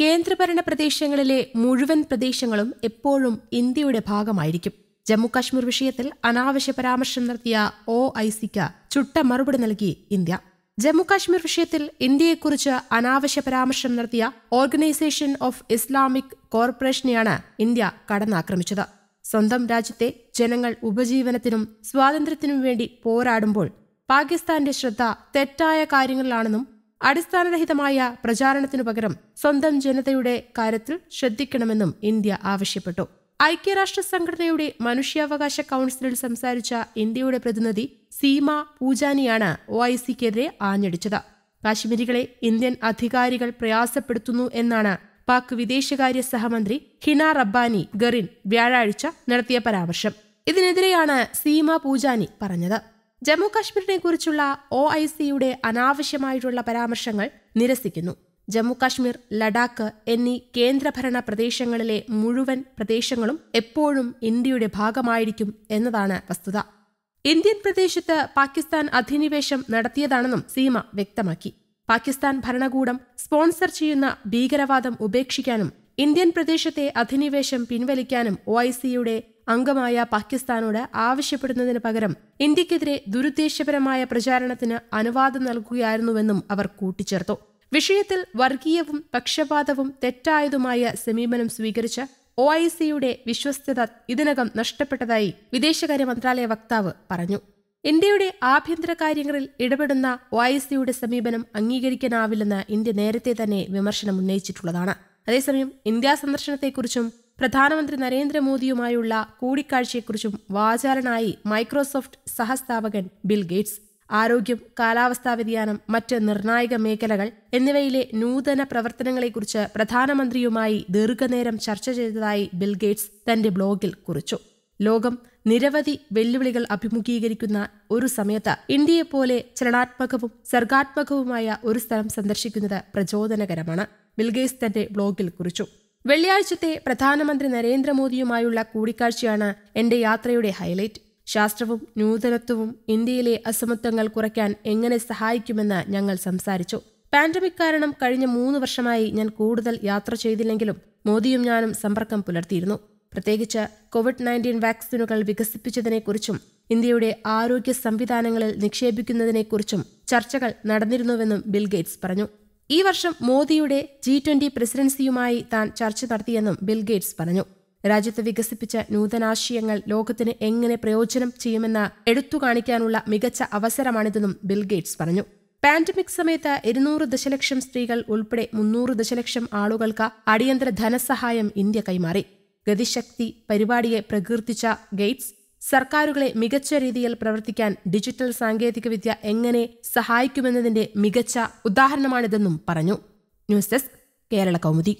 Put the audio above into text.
കേന്ദ്രഭരണ പ്രദേശങ്ങളിലെ മുഴുവൻ പ്രദേശങ്ങളും എപ്പോഴും ഇന്ത്യയുടെ ഭാഗമായിരിക്കും ജമ്മുകാശ്മീർ വിഷയത്തിൽ അനാവശ്യ പരാമർശം നടത്തിയ ഒ ഐ സിക്ക് ചുട്ട മറുപടി നൽകി ഇന്ത്യ ജമ്മുകാശ്മീർ വിഷയത്തിൽ ഇന്ത്യയെക്കുറിച്ച് അനാവശ്യ പരാമർശം നടത്തിയ ഓർഗനൈസേഷൻ ഓഫ് ഇസ്ലാമിക് കോർപ്പറേഷനെയാണ് ഇന്ത്യ കടന്നാക്രമിച്ചത് സ്വന്തം രാജ്യത്തെ ജനങ്ങൾ ഉപജീവനത്തിനും സ്വാതന്ത്ര്യത്തിനും വേണ്ടി പോരാടുമ്പോൾ പാകിസ്ഥാന്റെ ശ്രദ്ധ തെറ്റായ കാര്യങ്ങളിലാണെന്നും അടിസ്ഥാനരഹിതമായ പ്രചാരണത്തിനു പകരം സ്വന്തം ജനതയുടെ കാര്യത്തിൽ ശ്രദ്ധിക്കണമെന്നും ഇന്ത്യ ആവശ്യപ്പെട്ടു ഐക്യരാഷ്ട്ര സംഘടനയുടെ മനുഷ്യാവകാശ കൗൺസിലിൽ സംസാരിച്ച ഇന്ത്യയുടെ പ്രതിനിധി സീമ പൂജാനിയാണ് ഒ ഐ സിക്കെതിരെ ആഞ്ഞടിച്ചത് കാശ്മീരികളെ ഇന്ത്യൻ അധികാരികൾ പ്രയാസപ്പെടുത്തുന്നു എന്നാണ് പാക് വിദേശകാര്യ സഹമന്ത്രി ഹിന റബ്ബാനി ഗറിൻ വ്യാഴാഴ്ച നടത്തിയ പരാമർശം ഇതിനെതിരെയാണ് സീമ പൂജാനി പറഞ്ഞത് ജമ്മു കുറിച്ചുള്ള ഒ ഐ സിയുടെ അനാവശ്യമായിട്ടുള്ള പരാമർശങ്ങൾ നിരസിക്കുന്നു ജമ്മു കാശ്മീർ ലഡാക്ക് എന്നീ കേന്ദ്രഭരണ പ്രദേശങ്ങളിലെ മുഴുവൻ പ്രദേശങ്ങളും എപ്പോഴും ഇന്ത്യയുടെ ഭാഗമായിരിക്കും എന്നതാണ് വസ്തുത ഇന്ത്യൻ പ്രദേശത്ത് പാകിസ്ഥാൻ അധിനിവേശം നടത്തിയതാണെന്നും സീമ വ്യക്തമാക്കി പാകിസ്ഥാൻ ഭരണകൂടം സ്പോൺസർ ചെയ്യുന്ന ഭീകരവാദം ഉപേക്ഷിക്കാനും ഇന്ത്യൻ പ്രദേശത്തെ അധിനിവേശം പിൻവലിക്കാനും ഒ ഐ സിയുടെ അംഗമായ പാകിസ്ഥാനോട് ആവശ്യപ്പെടുന്നതിന് പകരം ഇന്ത്യക്കെതിരെ ദുരുദ്ദേശപരമായ പ്രചാരണത്തിന് അനുവാദം നൽകുകയായിരുന്നുവെന്നും അവർ കൂട്ടിച്ചേർത്തു വിഷയത്തിൽ വർഗീയവും പക്ഷപാതവും തെറ്റായതുമായ സമീപനം സ്വീകരിച്ച ഒ ഐ സിയുടെ വിശ്വസ്തത ഇതിനകം നഷ്ടപ്പെട്ടതായി വിദേശകാര്യ മന്ത്രാലയ വക്താവ് പറഞ്ഞു ഇന്ത്യയുടെ ആഭ്യന്തര കാര്യങ്ങളിൽ ഇടപെടുന്ന ഒ ഐ സിയുടെ സമീപനം അംഗീകരിക്കാനാവില്ലെന്ന് ഇന്ത്യ നേരത്തെ തന്നെ വിമർശനം ഉന്നയിച്ചിട്ടുള്ളതാണ് അതേസമയം ഇന്ത്യാ സന്ദർശനത്തെക്കുറിച്ചും പ്രധാനമന്ത്രി നരേന്ദ്രമോദിയുമായുള്ള കൂടിക്കാഴ്ചയെക്കുറിച്ചും വാചാലനായി മൈക്രോസോഫ്റ്റ് സഹസ്ഥാപകൻ ബിൽ ഗേറ്റ്സ് ആരോഗ്യം കാലാവസ്ഥാ വ്യതിയാനം മറ്റ് നിർണായക മേഖലകൾ എന്നിവയിലെ നൂതന പ്രവർത്തനങ്ങളെക്കുറിച്ച് പ്രധാനമന്ത്രിയുമായി ദീർഘനേരം ചർച്ച ചെയ്തതായി ബിൽ ഗേറ്റ്സ് തന്റെ ബ്ലോഗിൽ കുറിച്ചു ലോകം നിരവധി വെല്ലുവിളികൾ അഭിമുഖീകരിക്കുന്ന ഒരു സമയത്ത് ഇന്ത്യയെപ്പോലെ ചലനാത്മകവും സർഗാത്മകവുമായ ഒരു സ്ഥലം സന്ദർശിക്കുന്നത് പ്രചോദനകരമാണ് ബിൽഗേറ്റ്സ് തന്റെ ബ്ലോഗിൽ കുറിച്ചു വെള്ളിയാഴ്ചത്തെ പ്രധാനമന്ത്രി നരേന്ദ്രമോദിയുമായുള്ള കൂടിക്കാഴ്ചയാണ് എന്റെ യാത്രയുടെ ഹൈലൈറ്റ് ശാസ്ത്രവും നൂതനത്വവും ഇന്ത്യയിലെ അസമത്വങ്ങൾ കുറയ്ക്കാൻ എങ്ങനെ സഹായിക്കുമെന്ന് ഞങ്ങൾ സംസാരിച്ചു പാൻഡമിക് കാരണം കഴിഞ്ഞ മൂന്ന് വർഷമായി ഞാൻ കൂടുതൽ യാത്ര ചെയ്തില്ലെങ്കിലും മോദിയും ഞാനും സമ്പർക്കം പുലർത്തിയിരുന്നു പ്രത്യേകിച്ച് കോവിഡ് നയൻറ്റീൻ വാക്സിനുകൾ വികസിപ്പിച്ചതിനെക്കുറിച്ചും ഇന്ത്യയുടെ ആരോഗ്യ സംവിധാനങ്ങളിൽ നിക്ഷേപിക്കുന്നതിനെക്കുറിച്ചും ചർച്ചകൾ നടന്നിരുന്നുവെന്നും ബിൽ ഗേറ്റ്സ് പറഞ്ഞു ഈ വർഷം മോദിയുടെ ജി ട്വന്റി പ്രസിഡൻസിയുമായി താൻ ചർച്ച നടത്തിയെന്നും ബിൽഗേറ്റ്സ് പറഞ്ഞു രാജ്യത്ത് വികസിപ്പിച്ച നൂതനാശയങ്ങൾ ലോകത്തിന് എങ്ങനെ പ്രയോജനം ചെയ്യുമെന്ന എടുത്തു കാണിക്കാനുള്ള മികച്ച അവസരമാണിതെന്നും ബിൽഗേറ്റ്സ് പറഞ്ഞു പാൻഡമിക് സമയത്ത് ഇരുന്നൂറ് ദശലക്ഷം സ്ത്രീകൾ ഉൾപ്പെടെ മുന്നൂറ് ദശലക്ഷം ആളുകൾക്ക് അടിയന്തര ധനസഹായം ഇന്ത്യ കൈമാറി ഗതിശക്തി പരിപാടിയെ പ്രകീർത്തിച്ച ഗേറ്റ്സ് സർക്കാരുകളെ മികച്ച രീതിയിൽ പ്രവർത്തിക്കാൻ ഡിജിറ്റൽ സാങ്കേതികവിദ്യ എങ്ങനെ സഹായിക്കുമെന്നതിന്റെ മികച്ച ഉദാഹരണമാണിതെന്നും പറഞ്ഞു ന്യൂസ് ഡെസ്ക് കേരള കൗമുദി